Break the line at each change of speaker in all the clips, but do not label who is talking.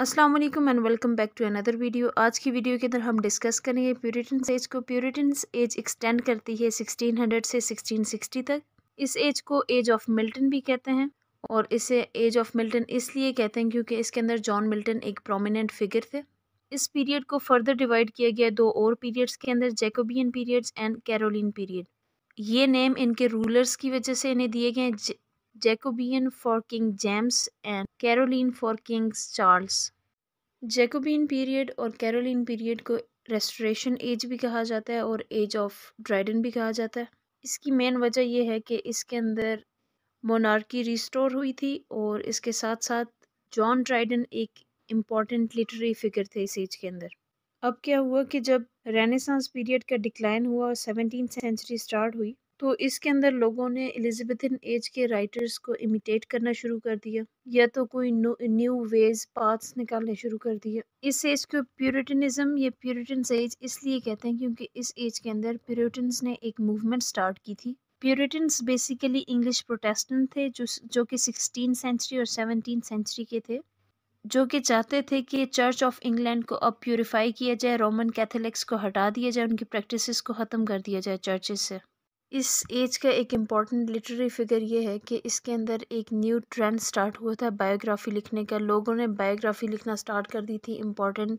अस्सलाम वालेकुम and welcome back to another video आज की वीडियो के अंदर हम डिस्कस करेंगे प्यूरिटन्स एज को प्यूरिटन्स एज एक्सटेंड करती है 1600 से 1660 तक इस एज को एज ऑफ मिल्टन भी कहते हैं और इसे एज ऑफ मिल्टन इसलिए कहते हैं क्योंकि इसके अंदर जॉन मिल्टन एक प्रोमिनेंट फिगर थे इस पीरियड को फर्दर डिवाइड किया गया दो और पीरियड्स के अंदर Jacobean periods and Caroline period ये नेम इनके रूलर्स की वजह से इन्हें दिए गए Jacobean for King James and Caroline for King Charles. Jacobean period और कैरोलिन पीरियड को रेस्टोरेशन एज भी कहा जाता है और एज ऑफ ड्राइडन भी कहा जाता है इसकी मेन वजह यह है कि इसके अंदर मोनार्की रिस्टोर हुई थी और इसके साथ साथ जॉन ड्राइडन एक इम्पॉर्टेंट लिटरेरी फिगर थे इस एज के अंदर अब क्या हुआ कि जब रेनेसांस पीरियड का डिक्लाइन हुआ और सेवनटीन सेंचुरी स्टार्ट हुई तो इसके अंदर लोगों ने एलिज़ाबेथन एज के राइटर्स को इमिटेट करना शुरू कर दिया या तो कोई न्यू वेज पाथ्स निकालने शुरू कर दिए इस एज को प्योरिटनिज्म या प्योरिटन एज इसलिए कहते हैं क्योंकि इस एज के अंदर प्योरिटन्स ने एक मूवमेंट स्टार्ट की थी प्यूरिटन्स बेसिकली इंग्लिश प्रोटेस्टेंट थे जो जो कि सिक्सटीन सेंचुरी और सेवनटीन सेंचुरी के थे जो कि चाहते थे कि चर्च ऑफ इंग्लैंड को अब प्योरीफाई किया जाए रोमन कैथोलिक्स को हटा दिया जाए उनकी प्रैक्टिसेस को ख़त्म कर दिया जाए चर्चेस से इस एज का एक इम्पॉर्टेंट लिटरेरी फिगर ये है कि इसके अंदर एक न्यू ट्रेंड स्टार्ट हुआ था बायोग्राफी लिखने का लोगों ने बायोग्राफी लिखना स्टार्ट कर दी थी इम्पॉर्टेंट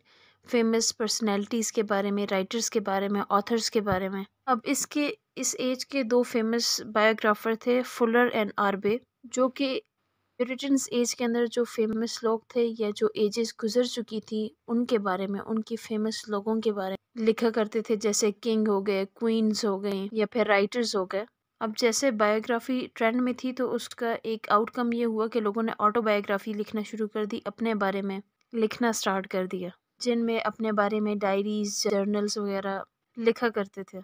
फेमस पर्सनैलिटीज़ के बारे में राइटर्स के बारे में ऑथर्स के बारे में अब इसके इस एज के दो फेमस बायोग्राफर थे फुलर एंड आरबे जो कि ब्रिटेन एज के अंदर जो फेमस लोग थे या जो एजेस गुजर चुकी थी उनके बारे में उनकी फेमस लोगों के बारे में लिखा करते थे जैसे किंग हो गए क्वींस हो गई या फिर राइटर्स हो गए अब जैसे बायोग्राफी ट्रेंड में थी तो उसका एक आउटकम ये हुआ कि लोगों ने ऑटोबायोग्राफी लिखना शुरू कर दी अपने बारे में लिखना स्टार्ट कर दिया जिनमें अपने बारे में डायरीज जर्नल्स वगैरह लिखा करते थे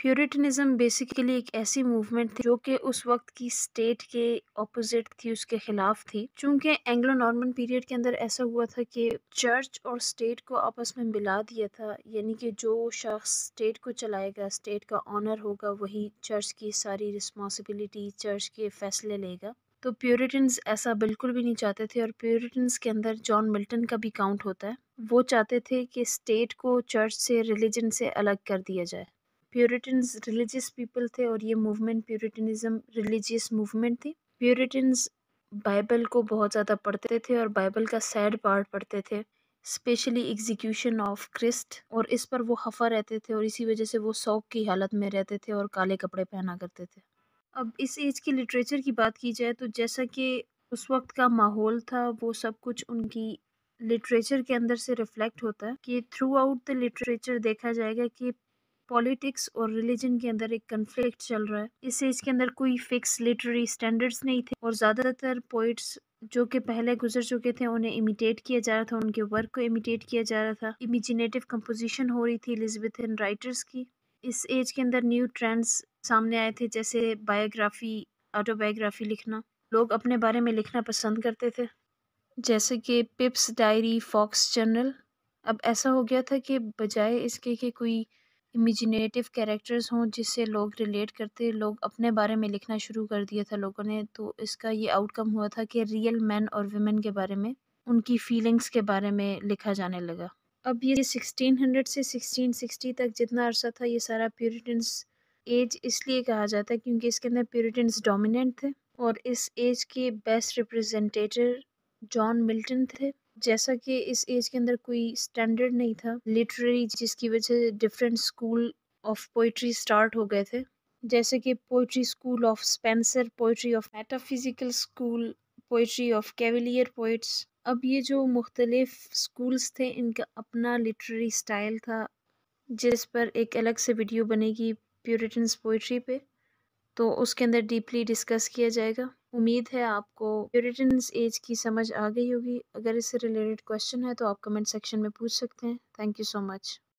प्योरिटनिज़म बेसिकली एक ऐसी मूवमेंट थी जो कि उस वक्त की स्टेट के ऑपोजिट थी उसके ख़िलाफ़ थी चूंकि एंग्लो नॉर्मन पीरियड के अंदर ऐसा हुआ था कि चर्च और स्टेट को आपस में मिला दिया था यानी कि जो शख्स स्टेट को चलाएगा स्टेट का ऑनर होगा वही चर्च की सारी रिस्पॉन्सिबिलिटी चर्च के फ़ैसले लेगा तो प्योरिटन ऐसा बिल्कुल भी नहीं चाहते थे और प्योरिटन्स के अंदर जॉन मिल्टन का भी काउंट होता है वो चाहते थे कि स्टेट को चर्च से रिलीजन से अलग कर दिया जाए प्यूरिटन्स रिलीजियस पीपल थे और ये मूवमेंट प्योरिटनिज्म रिलीजियस मूवमेंट थी प्योरिटन बाइबल को बहुत ज़्यादा पढ़ते थे और बाइबल का सैड पार्ट पढ़ते थे स्पेशली एग्जीक्यूशन ऑफ क्रिस्ट और इस पर वो खफा रहते थे और इसी वजह से वो शौक की हालत में रहते थे और काले कपड़े पहना करते थे अब इस एज की लिटरेचर की बात की जाए तो जैसा कि उस वक्त का माहौल था वो सब कुछ उनकी लिटरेचर के अंदर से रिफ्लेक्ट होता है कि थ्रू आउट द लिटरेचर देखा जाएगा कि पॉलिटिक्स और रिलीजन के अंदर एक कन्फ्लिक्ट चल रहा है इस एज के अंदर कोई फिक्स लिटरेरी स्टैंडर्ड्स नहीं थे और ज़्यादातर पोइट्स जो कि पहले गुजर चुके थे उन्हें इमिटेट किया जा रहा था उनके वर्क को इमिटेट किया जा रहा था इमिजिनेटिव कंपोजिशन हो रही थी एलिजबेथन राइटर्स की इस एज के अंदर न्यू ट्रेंड्स सामने आए थे जैसे बायोग्राफी ऑटोबायोग्राफी लिखना लोग अपने बारे में लिखना पसंद करते थे जैसे कि पिप्स डायरी फॉक्स जर्नल अब ऐसा हो गया था कि बजाय इसके कि कोई इमेजिनेटिव कैरेक्टर्स हों जिससे लोग रिलेट करते लोग अपने बारे में लिखना शुरू कर दिया था लोगों ने तो इसका ये आउटकम हुआ था कि रियल मैन और वुमेन के बारे में उनकी फीलिंग्स के बारे में लिखा जाने लगा अब ये 1600 से 1660 तक जितना अरसा था ये सारा प्योरिटन्स एज इसलिए कहा जाता है क्योंकि इसके अंदर प्योरिटन्स डोमिनेंट थे और इस एज के बेस्ट रिप्रेजेंटेटर जॉन मिल्टन थे जैसा कि इस एज के अंदर कोई स्टैंडर्ड नहीं था लिटरेरी जिसकी वजह से different school of poetry start हो गए थे जैसे कि poetry school of Spenser poetry of metaphysical school poetry of Cavalier poets अब ये जो मुख्तलिफ स्कूल्स थे इनका अपना लिटरेरी स्टाइल था जिस पर एक अलग से वीडियो बनेगी प्योरिटन्स पोइट्री पे तो उसके अंदर डीपली डिस्कस किया जाएगा उम्मीद है आपको प्यूरिटन्स एज की समझ आ गई होगी अगर इससे रिलेटेड क्वेश्चन है तो आप कमेंट सेक्शन में पूछ सकते हैं थैंक यू सो मच